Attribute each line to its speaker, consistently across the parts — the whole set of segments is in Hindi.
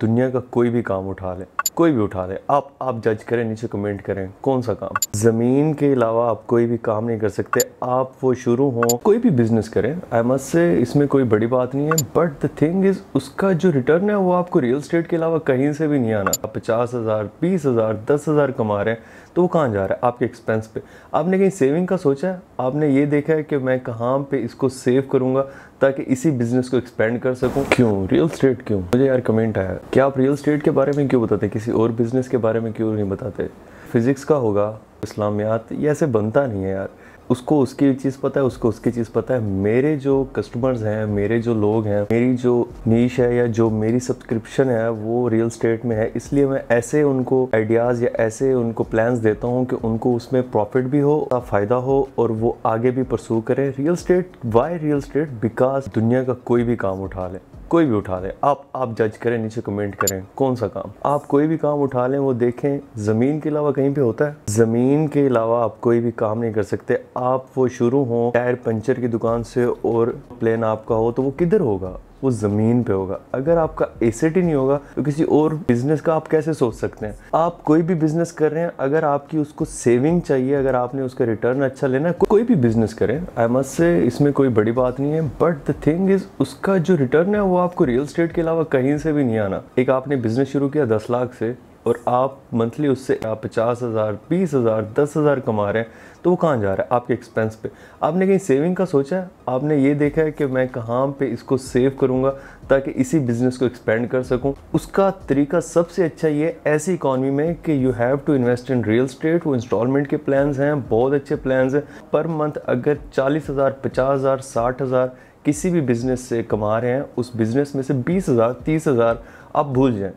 Speaker 1: दुनिया का कोई भी काम उठा ले कोई भी उठा ले आप आप जज करें नीचे कमेंट करें कौन सा काम ज़मीन के अलावा आप कोई भी काम नहीं कर सकते आप वो शुरू हो कोई भी बिजनेस करें आई से इसमें कोई बड़ी बात नहीं है बट द थिंग इज़ उसका जो रिटर्न है वो आपको रियल स्टेट के अलावा कहीं से भी नहीं आना आप पचास हज़ार बीस हज़ार दस हज़ार कमा रहे हैं तो वो कहाँ जा रहा है आपके एक्सपेंस पे आपने कहीं सेविंग का सोचा है आपने ये देखा है कि मैं कहाँ पे इसको सेव करूँगा ताकि इसी बिजनेस को एक्सपेंड कर सकूं क्यों रियल स्टेट क्यों मुझे यार कमेंट आया क्या आप रियल स्टेट के बारे में क्यों बताते किसी और बिजनेस के बारे में क्यों नहीं बताते फिज़िक्स का होगा इस्लामियात ये ऐसे बनता नहीं है यार उसको उसकी चीज़ पता है उसको उसकी चीज़ पता है मेरे जो कस्टमर्स हैं मेरे जो लोग हैं मेरी जो नीच है या जो मेरी सब्सक्रिप्शन है वो रियल स्टेट में है इसलिए मैं ऐसे उनको आइडियाज़ या ऐसे उनको प्लान्स देता हूँ कि उनको उसमें प्रॉफिट भी हो फ़ायदा हो और वो आगे भी परसू करें real estate why real estate because दुनिया का कोई भी काम उठा लें कोई भी उठा ले आप आप जज करें नीचे कमेंट करें कौन सा काम आप कोई भी काम उठा लें वो देखें ज़मीन के अलावा कहीं पे होता है ज़मीन के अलावा आप कोई भी काम नहीं कर सकते आप वो शुरू हो टायर पंचर की दुकान से और प्लेन आपका हो तो वो किधर होगा वो ज़मीन पे होगा अगर आपका एसेट ही नहीं होगा तो किसी और बिजनेस का आप कैसे सोच सकते हैं आप कोई भी बिजनेस कर रहे हैं अगर आपकी उसको सेविंग चाहिए अगर आपने उसका रिटर्न अच्छा लेना है को, कोई भी बिजनेस करें आई मस्ट से इसमें कोई बड़ी बात नहीं है बट द थिंग इज उसका जो रिटर्न है वो आपको रियल स्टेट के अलावा कहीं से भी नहीं आना एक आपने बिजनेस शुरू किया दस लाख से और आप मंथली उससे आप पचास हज़ार बीस हज़ार दस हज़ार कमा रहे हैं तो वो कहाँ जा रहा है आपके एक्सपेंस पे आपने कहीं सेविंग का सोचा है आपने ये देखा है कि मैं कहाँ पे इसको सेव करूँगा ताकि इसी बिज़नेस को एक्सपेंड कर सकूँ उसका तरीका सबसे अच्छा ये ऐसी इकॉनमी में कि you have to invest in real estate वो इंस्टॉलमेंट के प्लान्स हैं बहुत अच्छे प्लान्स हैं पर मंथ अगर चालीस हज़ार पचास हज़ार साठ हज़ार किसी भी बिज़नेस से कमा रहे हैं उस बिज़नेस में से बीस हज़ार तीस हज़ार आप भूल जाएँ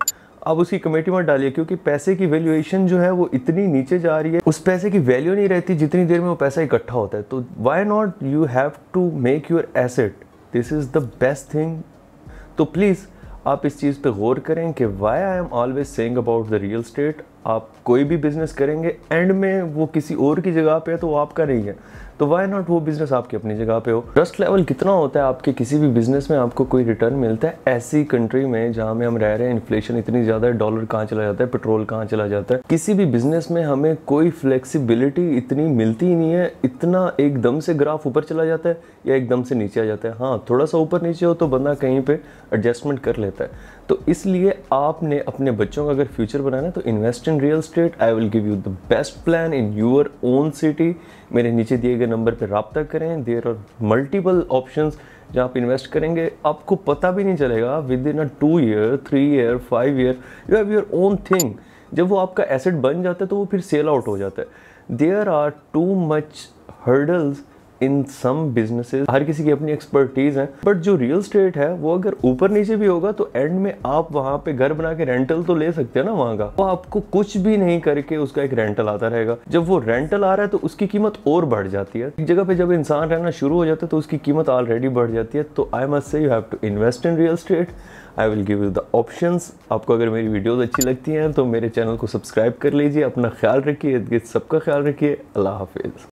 Speaker 1: आप उसकी कमेटी मत डालिए क्योंकि पैसे की वैल्यूएशन जो है वो इतनी नीचे जा रही है उस पैसे की वैल्यू नहीं रहती जितनी देर में वो पैसा इकट्ठा होता है तो why not you have to make your asset this is the best thing तो प्लीज़ आप इस चीज़ पे गौर करें कि why I am always saying about the real estate आप कोई भी बिज़नेस करेंगे एंड में वो किसी और की जगह पे है तो वो आपका नहीं है तो वाई नॉट वो बिज़नेस आपकी अपनी जगह पे हो ट्रस्ट लेवल कितना होता है आपके किसी भी बिज़नेस में आपको कोई रिटर्न मिलता है ऐसी कंट्री में जहाँ में हम रह रहे हैं इन्फ्लेशन इतनी ज़्यादा है डॉलर कहाँ चला जाता है पेट्रोल कहाँ चला जाता है किसी भी बिज़नेस में हमें कोई फ्लेक्सीबिलिटी इतनी मिलती ही नहीं है इतना एकदम से ग्राफ ऊपर चला जाता है या एकदम से नीचे आ जाता है हाँ थोड़ा सा ऊपर नीचे हो तो बंदा कहीं पर एडजस्टमेंट कर लेता है तो इसलिए आपने अपने बच्चों का अगर फ्यूचर बनाना है तो invest in real estate I will give you the best plan in your own city मेरे नीचे दिए गए नंबर पर रबता करें देर आर मल्टीपल ऑप्शन जहाँ आप इन्वेस्ट करेंगे आपको पता भी नहीं चलेगा within a two year three year five year you have your own thing जब वो आपका एसेट बन जाता है तो वो फिर सेल आउट हो जाता है there are too much hurdles in some business हर किसी की अपनी एक्सपर्टीज़ है बट जो रियल स्टेट है वो अगर ऊपर नीचे भी होगा तो एंड में आप वहां पे घर बना के रेंटल तो ले सकते हैं ना वहां का वो आपको कुछ भी नहीं करके उसका एक रेंटल आता रहेगा जब वो रेंटल आ रहा है तो उसकी कीमत और बढ़ जाती है एक जगह पे जब इंसान रहना शुरू हो जाता है तो उसकी कीमत ऑलरेडी बढ़ जाती है तो I must say you have to invest in real estate I will give you the option आपको अगर मेरी वीडियोज़ अच्छी लगती हैं तो मेरे चैनल को सब्सक्राइब कर लीजिए अपना ख्याल रखिए सबका ख्याल रखिए अल्लाह हाफिज़